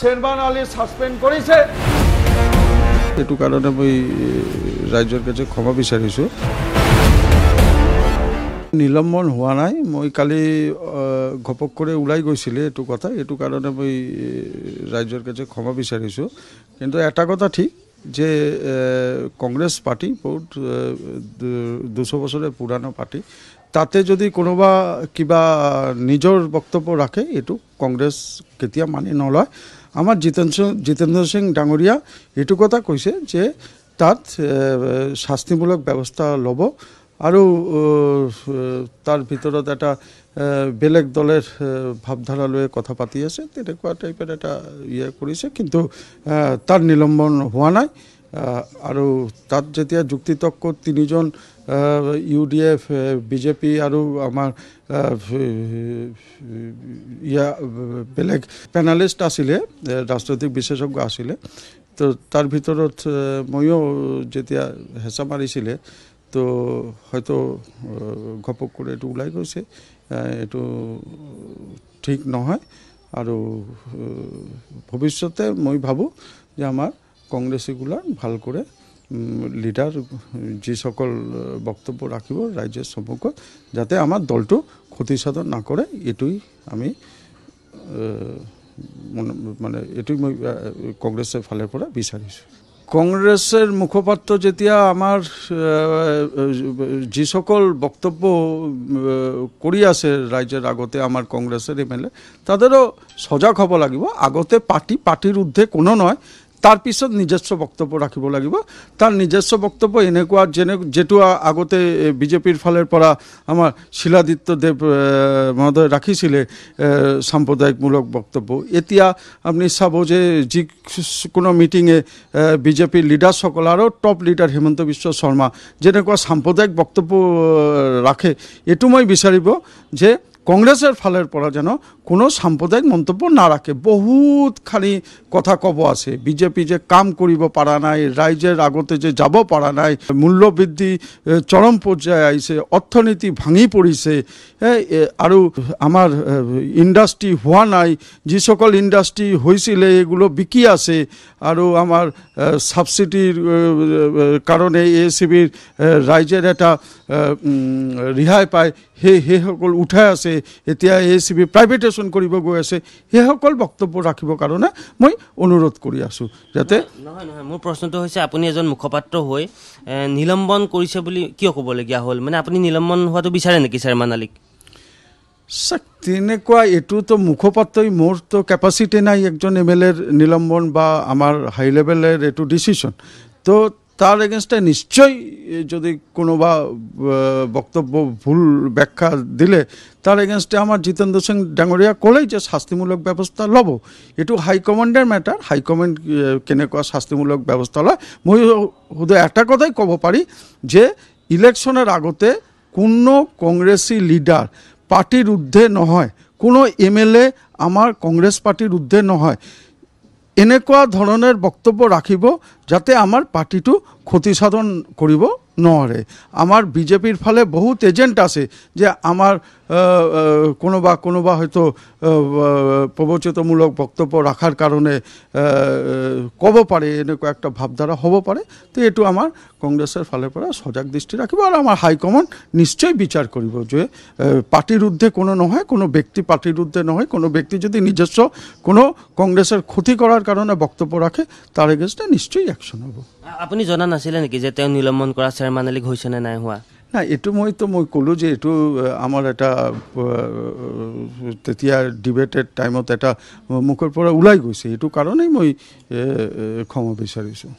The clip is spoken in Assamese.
শেরবান আলী সাসপেন্ড করেছে এটু কারণে মই রাজ্যের কাছে ক্ষমা বিচারিছো নিলম্বন হওয়া নাই মই কালি ঘপক করে উলাই গৈছিলে এটু কথা এটু কারণে মই রাজ্যের কাছে ক্ষমা বিচারিছো কিন্তু একটা কথা ঠিক যে কংগ্রেস পার্টি বহুত দুশো বছরের পুরানো পার্টি তাতে যদি কোনোবা কিবা নিজৰ বক্তব্য ৰাখে এইটো কংগ্ৰেছ কেতিয়া মানি নলয় আমাৰ জিতেন সিং জিতেন্দ্ৰ সিং ডাঙৰীয়া এইটো কথা কৈছে যে তাত শাস্তিমূলক ব্যৱস্থা ল'ব আৰু তাৰ ভিতৰত এটা বেলেগ দলৰ ভাৱধাৰা লৈ কথা পাতি আছে তেনেকুৱা টাইপৰ এটা ইয়ে কৰিছে কিন্তু তাৰ নিলম্বন হোৱা নাই আৰু তাত যেতিয়া যুক্তিতৰ্ক তিনিজন ইউ ডি এফ বিজেপি আৰু আমাৰ ইয়াৰ বেলেগ পেনেলিষ্ট আছিলে ৰাজনৈতিক বিশেষজ্ঞ আছিলে তো তাৰ ভিতৰত ময়ো যেতিয়া হেঁচা মাৰিছিলে তো হয়তো ঘপক কৰি এইটো ওলাই গৈছে এইটো ঠিক নহয় আৰু ভৱিষ্যতে মই ভাবোঁ যে আমাৰ কংগ্ৰেছীগুলা ভাল কৰে লিডাৰ যিসকল বক্তব্য ৰাখিব ৰাইজে সন্মুখত যাতে আমাৰ দলটো ক্ষতিসাধন নকৰে এইটোৱেই আমি মানে এইটোৱেই মই কংগ্ৰেছৰ ফালৰ পৰা বিচাৰিছোঁ কংগ্ৰেছৰ মুখপাত্ৰ যেতিয়া আমাৰ যিসকল বক্তব্য কৰি আছে ৰাইজৰ আগতে আমাৰ কংগ্ৰেছৰ এম এল এ তাতেতো সজাগ হ'ব লাগিব আগতে পাৰ্টি পাৰ্টিৰ উদ্ধে কোনো নহয় তাৰ পিছত নিজস্ব বক্তব্য ৰাখিব লাগিব তাৰ নিজস্ব বক্তব্য এনেকুৱা যেনে যিটো আগতে বিজেপিৰ ফালৰ পৰা আমাৰ শিলাদিত্যদেৱ মহোদয়ে ৰাখিছিলে সাম্প্ৰদায়িকমূলক বক্তব্য এতিয়া আপুনি চাব যে যি কোনো মিটিঙে বিজেপিৰ লিডাৰসকল আৰু টপ লিডাৰ হিমন্ত বিশ্ব শৰ্মা যেনেকুৱা সাম্প্ৰদায়িক বক্তব্য ৰাখে এইটো মই বিচাৰিব যে কংগ্রেসের ফালের পরা যেন কোনো সাম্প্রদায়িক মন্তব্য না রাখে বহুত খালি কথা কব আছে বিজেপি যে কাম করিব পারা নাই রাইজের আগতে যে যাব পারা নাই মূল্যবৃদ্ধি চরম পর্যায়ে আইছে অর্থনীতি ভাঙি পড়িছে আৰু আমাৰ ইণ্ডাষ্ট্ৰী হোৱা নাই যিসকল ইণ্ডাষ্ট্ৰী হৈছিলে এইগুলো বিকি আছে আৰু আমাৰ সাবসিডির কাৰণে এ চি বিৰ ৰাইজের এটা ৰেহাই পায় সেই সেইসকল উঠাই আছে এতিয়া এ চি বি প্ৰাইভেটাইজেশ্যন কৰিব গৈ আছে সেইসকল বক্তব্য ৰাখিবৰ কাৰণে মই অনুৰোধ কৰি আছোঁ যাতে নহয় নহয় মোৰ প্ৰশ্নটো হৈছে আপুনি এজন মুখপাত্ৰ হৈ নিলম্বন কৰিছে বুলি কিয় ক'বলগীয়া হ'ল মানে আপুনি নিলম্বন হোৱাটো বিচাৰে নেকি ছাৰ মানালিক চাক তেনেকুৱা এইটোতো মুখপাত্ৰই মোৰতো কেপাচিটি নাই একজন এম এল এৰ নিলম্বন বা আমাৰ হাই লেভেলৰ এইটো ডিচিশ্যন ত' তার এগেনস্টে নিশ্চয়ই যদি কোনো বা বক্তব্য ভুল ব্যাখ্যা দিলে তার এগেনস্টে আমার জিতেন্দ্র সিং ডাঙ্গরিয়া কলেই যে শাস্তিমূলক ব্যবস্থা লব এটু হাইকমান্ডের ম্যাটার হাইকমান্ড কেনেকুৱা শাস্তিমূলক ব্যবস্থা লয় মই শুধু এটা কথাই কব পারি যে ইলেকশনের আগতে কোনো কংগ্রেসী লিডার পার্টির ঊর্ধ্বে নহয় কোনো এমএলএ আমার কংগ্রেস পার্টির ঊর্ধ্বে নহয় এনেকুৱা ধৰণৰ বক্তব্য ৰাখিব যাতে আমাৰ পাৰ্টিটো ক্ষতিসাধন কৰিব নরে আমার বিজেপির ফলে বহুত এজেন্ট আছে যে আমার কোনো বা কোনো বা হয়তো প্রবচিতমূলক বক্তব্য রাখার কারণে কব পারে এনেকুৱা একটা ভাবধারা হব পারে তো এইটো আমার কংগ্রেসের ফালের পৰা সজাগ দৃষ্টি রাখিব আর আমার হাইকমান্ড নিশ্চয় বিচার করিব যে পার্টির উদ্ধে কোনো নহয় কোনো ব্যক্তি পার্টির উদ্ধে নহয় কোনো ব্যক্তি যদি নিজস্ব কোনো কংগ্রেসের ক্ষতি করার কারণে বক্তব্য রাখে তার এগেনস্টে নিশ্চয়ই অ্যাকশন হব আপনি জানা নাছিলে নাকি যে তেওঁ নিলম্বন করা ৰাস্তাৰে মানালিক হৈছেনে নাই হোৱা নাই এইটো মইতো মই ক'লোঁ যে এইটো আমাৰ এটা তেতিয়া ডিবেটেড টাইমত এটা মুখৰ পৰা ওলাই গৈছে এইটো কাৰণেই মই ক্ষমা বিচাৰিছোঁ